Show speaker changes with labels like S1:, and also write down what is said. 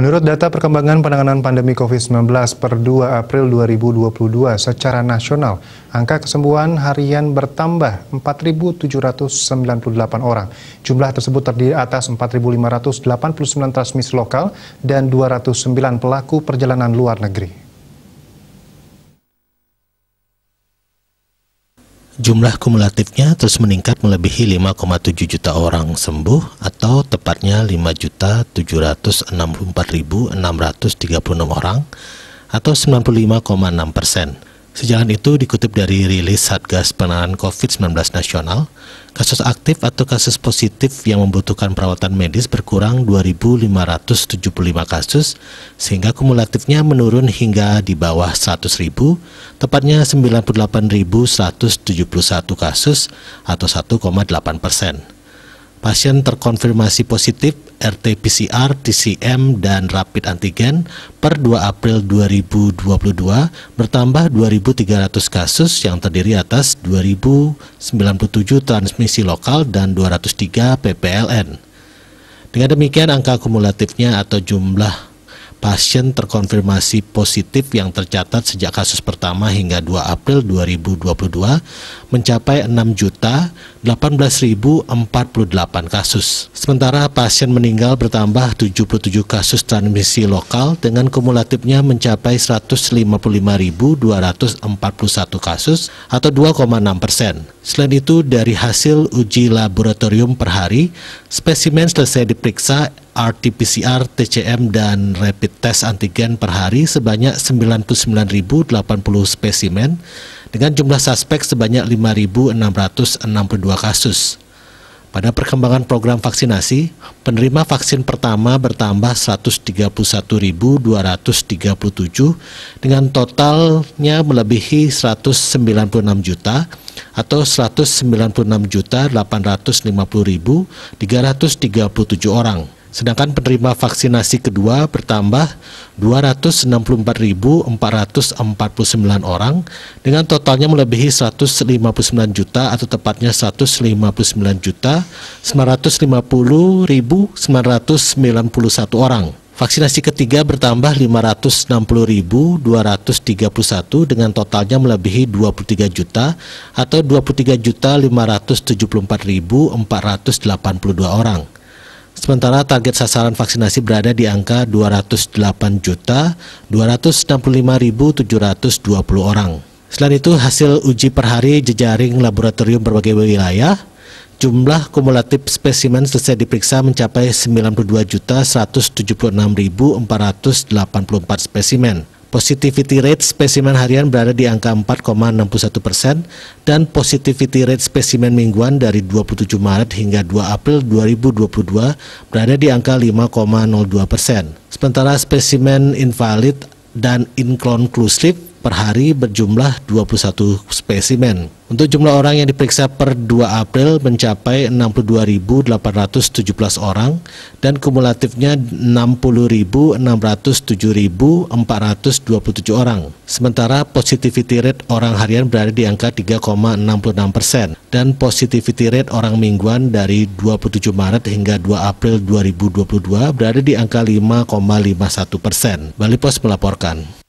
S1: Menurut data perkembangan penanganan pandemi COVID-19 per 2 April 2022 secara nasional, angka kesembuhan harian bertambah 4.798 orang. Jumlah tersebut terdiri atas 4.589 transmisi lokal dan 209 pelaku perjalanan luar negeri. Jumlah kumulatifnya terus meningkat melebihi 5,7 juta orang sembuh atau tepatnya 5.764.636 orang atau 95,6 persen Sejalan itu dikutip dari rilis Satgas Penanganan COVID-19 Nasional, kasus aktif atau kasus positif yang membutuhkan perawatan medis berkurang 2.575 kasus, sehingga kumulatifnya menurun hingga di bawah 100.000, tepatnya 98.171 kasus atau 1,8 persen. Pasien terkonfirmasi positif RT-PCR, TCM, dan rapid antigen per 2 April 2022 bertambah 2.300 kasus yang terdiri atas 2.097 transmisi lokal dan 203 PPLN. Dengan demikian, angka kumulatifnya atau jumlah pasien terkonfirmasi positif yang tercatat sejak kasus pertama hingga 2 April 2022 mencapai 6.018.048 kasus. Sementara pasien meninggal bertambah 77 kasus transmisi lokal dengan kumulatifnya mencapai 155.241 kasus atau 2,6 persen. Selain itu, dari hasil uji laboratorium per hari, spesimen selesai diperiksa RT-PCR, TCM, dan rapid test antigen per hari sebanyak 99.080 spesimen dengan jumlah suspek sebanyak 5.662 kasus. Pada perkembangan program vaksinasi, penerima vaksin pertama bertambah 131.237 dengan totalnya melebihi 196 juta atau 196 juta 850.337 orang. Sedangkan penerima vaksinasi kedua bertambah 264.449 orang dengan totalnya melebihi 159 juta atau tepatnya 159 juta 950.991 orang. Vaksinasi ketiga bertambah 560.231 dengan totalnya melebihi 23 juta atau 23 juta 574.482 orang. Sementara target sasaran vaksinasi berada di angka 208.265.720 orang. Selain itu, hasil uji per hari jejaring laboratorium berbagai wilayah, jumlah kumulatif spesimen selesai diperiksa mencapai 92.176.484 spesimen. Positivity rate spesimen harian berada di angka 4,61 persen dan positivity rate spesimen mingguan dari 27 Maret hingga 2 April 2022 berada di angka 5,02 persen. Sementara spesimen invalid dan inconclusive per hari berjumlah 21 spesimen. Untuk jumlah orang yang diperiksa per 2 April mencapai 62.817 orang dan kumulatifnya 60.607.427 orang. Sementara positivity rate orang harian berada di angka 3,66 persen dan positivity rate orang mingguan dari 27 Maret hingga 2 April 2022 berada di angka 5,51 persen. Bali Post melaporkan.